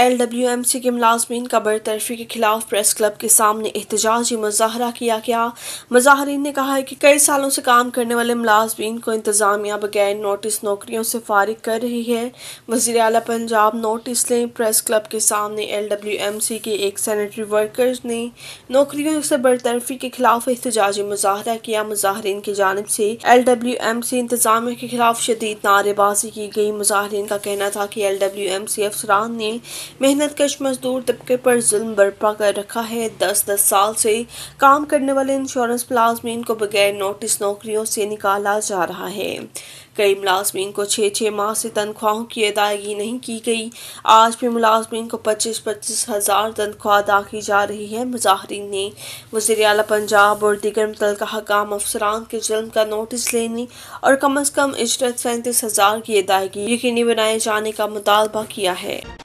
L W M C के मुलाजमीन का बरतरफी के खिलाफ प्रेस क्लब के सामने एहतजाजी मुजाहरा किया गया मुजाहरीन ने कहा है कि कई सालों से काम करने वाले मुलाजमीन को इंतजामिया बगैर नोटिस नौकरियों से फारिग कर रही है वजीर अला पंजाब नोटिस लें प्रेस क्लब के सामने एल डब्ल्यू एम सी के एक सैनिटरी वर्कर्स ने नौकरियों से बरतरफी के खिलाफ एहतजाजी मुजाहरा किया मुजाहरीन की जानब से एल डब्ल्यू एम सी इंतजामिया के खिलाफ शदीद नारेबाजी की गई मुजाहरीन का कहना था कि एल डब्ल्यू एम सी अफसरान ने मेहनत कश मजदूर तबके पर जुल्म बर्पा कर रखा है दस दस साल से काम करने वाले इंश्योरेंस मुलाजमीन को बगैर नोटिस नौकरियों से निकाला जा रहा है कई मुलाजमीन को छः छः माह से तनख्वाहों की अदायगी नहीं की गई आज भी मुलाजमीन को पच्चीस पच्चीस हज़ार तनख्वाह अदा की जा रही है मुजाहरीन ने वजी अला पंजाब और दीगर मुतल हकाम अफसरान के जुल्म का नोटिस लेने और कम अज़ कम इजरत सैंतीस हज़ार की अदायगी यकीनी बनाए जाने का मुतालबा किया है